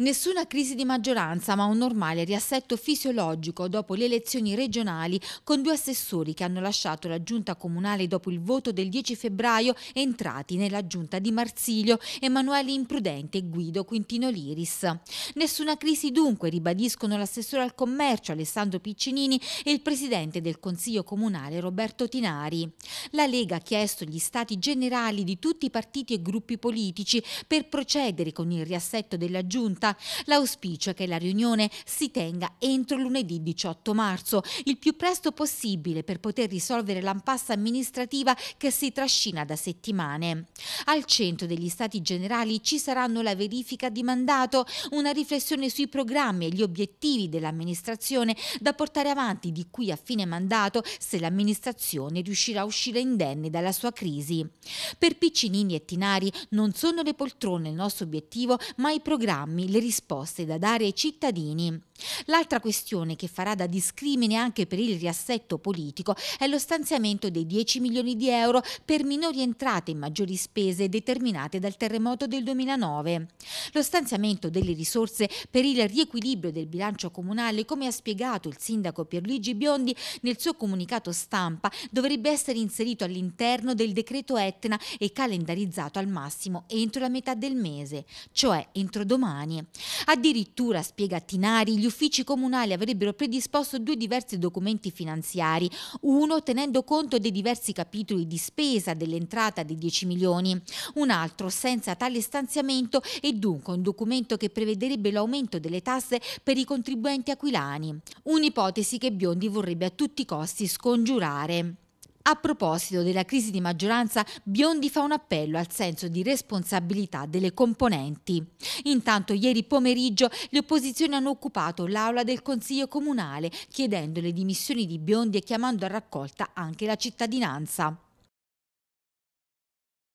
Nessuna crisi di maggioranza, ma un normale riassetto fisiologico dopo le elezioni regionali con due assessori che hanno lasciato la giunta comunale dopo il voto del 10 febbraio entrati nella giunta di Marsilio, Emanuele Imprudente e Guido Quintino Liris. Nessuna crisi dunque, ribadiscono l'assessore al commercio Alessandro Piccinini e il presidente del Consiglio comunale Roberto Tinari. La Lega ha chiesto gli stati generali di tutti i partiti e gruppi politici per procedere con il riassetto della giunta giornata. L'auspicio è che la riunione si tenga entro lunedì 18 marzo, il più presto possibile per poter risolvere l'ampassa amministrativa che si trascina da settimane. Al centro degli Stati Generali ci saranno la verifica di mandato, una riflessione sui programmi e gli obiettivi dell'amministrazione da portare avanti di qui a fine mandato se l'amministrazione riuscirà a uscire indenne dalla sua crisi. Per Piccinini e Tinari non sono le poltrone il nostro obiettivo, ma i programmi, le le risposte da dare ai cittadini L'altra questione che farà da discrimine anche per il riassetto politico è lo stanziamento dei 10 milioni di euro per minori entrate e maggiori spese determinate dal terremoto del 2009. Lo stanziamento delle risorse per il riequilibrio del bilancio comunale, come ha spiegato il sindaco Pierluigi Biondi nel suo comunicato stampa, dovrebbe essere inserito all'interno del decreto Etna e calendarizzato al massimo entro la metà del mese, cioè entro domani. Addirittura, spiega Tinari, gli uffici comunali avrebbero predisposto due diversi documenti finanziari, uno tenendo conto dei diversi capitoli di spesa dell'entrata di 10 milioni, un altro senza tale stanziamento e dunque un documento che prevederebbe l'aumento delle tasse per i contribuenti aquilani. Un'ipotesi che Biondi vorrebbe a tutti i costi scongiurare. A proposito della crisi di maggioranza, Biondi fa un appello al senso di responsabilità delle componenti. Intanto ieri pomeriggio le opposizioni hanno occupato l'aula del Consiglio Comunale chiedendo le dimissioni di Biondi e chiamando a raccolta anche la cittadinanza.